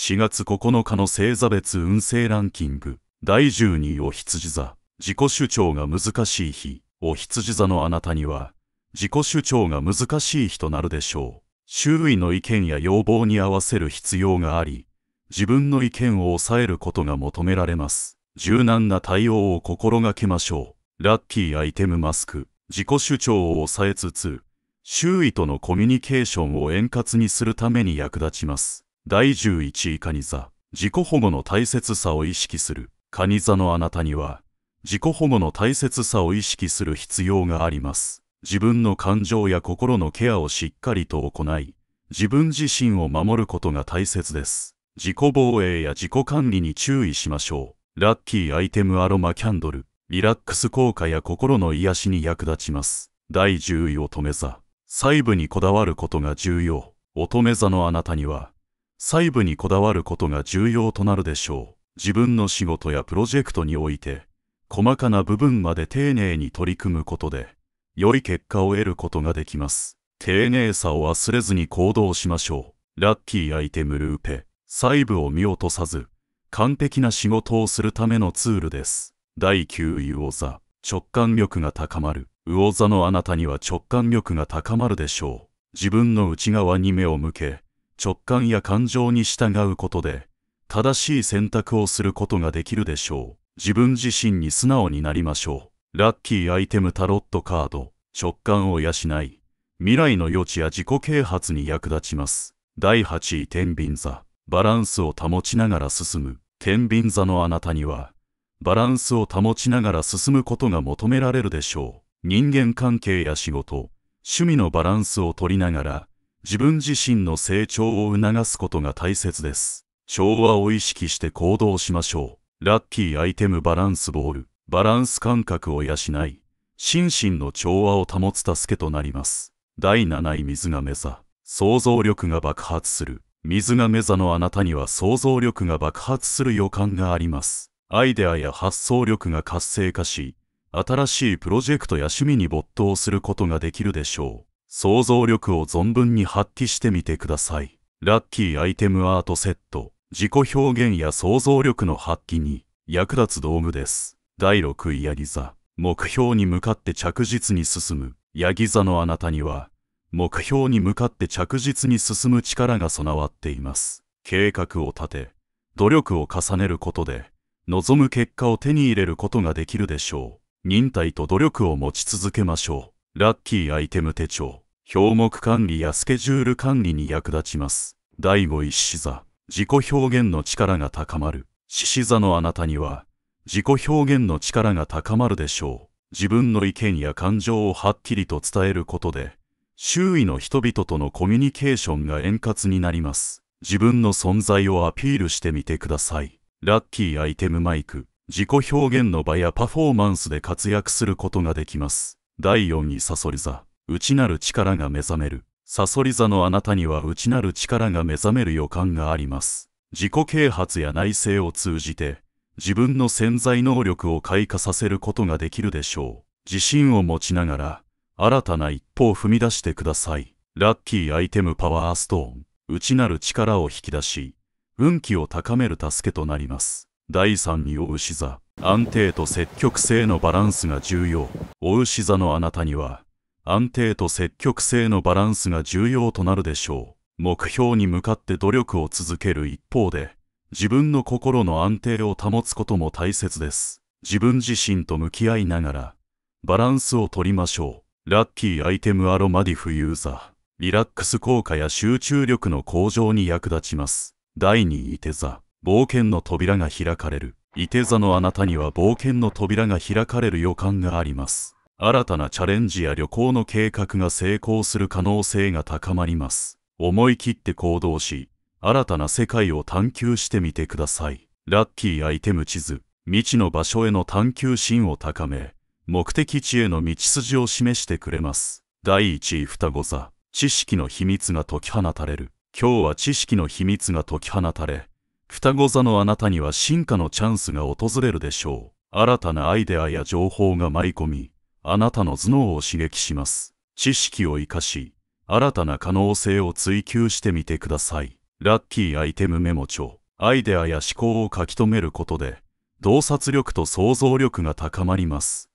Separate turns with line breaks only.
4月9日の星座別運勢ランキング第12位お羊座自己主張が難しい日お羊座のあなたには自己主張が難しい日となるでしょう周囲の意見や要望に合わせる必要があり自分の意見を抑えることが求められます柔軟な対応を心がけましょうラッキーアイテムマスク自己主張を抑えつつ周囲とのコミュニケーションを円滑にするために役立ちます第11位カニ座自己保護の大切さを意識するカニ座のあなたには自己保護の大切さを意識する必要があります自分の感情や心のケアをしっかりと行い自分自身を守ることが大切です自己防衛や自己管理に注意しましょうラッキーアイテムアロマキャンドルリラックス効果や心の癒しに役立ちます第10位乙女座細部にこだわることが重要乙女座のあなたには細部にこだわることが重要となるでしょう。自分の仕事やプロジェクトにおいて、細かな部分まで丁寧に取り組むことで、良い結果を得ることができます。丁寧さを忘れずに行動しましょう。ラッキーアイテムルーペ、細部を見落とさず、完璧な仕事をするためのツールです。第9位魚座、直感力が高まる。魚座のあなたには直感力が高まるでしょう。自分の内側に目を向け、直感や感情に従うことで正しい選択をすることができるでしょう自分自身に素直になりましょうラッキーアイテムタロットカード直感を養い未来の余地や自己啓発に役立ちます第8位天秤座バランスを保ちながら進む天秤座のあなたにはバランスを保ちながら進むことが求められるでしょう人間関係や仕事趣味のバランスを取りながら自分自身の成長を促すことが大切です。調和を意識して行動しましょう。ラッキーアイテムバランスボール。バランス感覚を養い、心身の調和を保つ助けとなります。第7位水が目座。想像力が爆発する。水が目座のあなたには想像力が爆発する予感があります。アイデアや発想力が活性化し、新しいプロジェクトや趣味に没頭することができるでしょう。想像力を存分に発揮してみてください。ラッキーアイテムアートセット、自己表現や想像力の発揮に役立つ道具です。第6位ヤギ座、目標に向かって着実に進む。ヤギ座のあなたには、目標に向かって着実に進む力が備わっています。計画を立て、努力を重ねることで、望む結果を手に入れることができるでしょう。忍耐と努力を持ち続けましょう。ラッキーアイテム手帳、表目管理やスケジュール管理に役立ちます。第五位獅子座、自己表現の力が高まる。獅子座のあなたには、自己表現の力が高まるでしょう。自分の意見や感情をはっきりと伝えることで、周囲の人々とのコミュニケーションが円滑になります。自分の存在をアピールしてみてください。ラッキーアイテムマイク、自己表現の場やパフォーマンスで活躍することができます。第4位サソリ座内なる力が目覚めるサソリ座のあなたには内なる力が目覚める予感があります自己啓発や内省を通じて自分の潜在能力を開花させることができるでしょう自信を持ちながら新たな一歩を踏み出してくださいラッキーアイテムパワーストーン内なる力を引き出し運気を高める助けとなります第3位を牛座安定と積極性のバランスが重要お牛座のあなたには、安定と積極性のバランスが重要となるでしょう。目標に向かって努力を続ける一方で、自分の心の安定を保つことも大切です。自分自身と向き合いながら、バランスを取りましょう。ラッキーアイテムアロマディフユーザー。リラックス効果や集中力の向上に役立ちます。第2位手座。冒険の扉が開かれる。いて座のあなたには冒険の扉が開かれる予感があります。新たなチャレンジや旅行の計画が成功する可能性が高まります。思い切って行動し、新たな世界を探求してみてください。ラッキーアイテム地図、未知の場所への探求心を高め、目的地への道筋を示してくれます。第1位双子座、知識の秘密が解き放たれる。今日は知識の秘密が解き放たれ、双子座のあなたには進化のチャンスが訪れるでしょう。新たなアイデアや情報が舞い込み、あなたの頭脳を刺激します。知識を活かし、新たな可能性を追求してみてください。ラッキーアイテムメモ帳。アイデアや思考を書き留めることで、洞察力と想像力が高まります。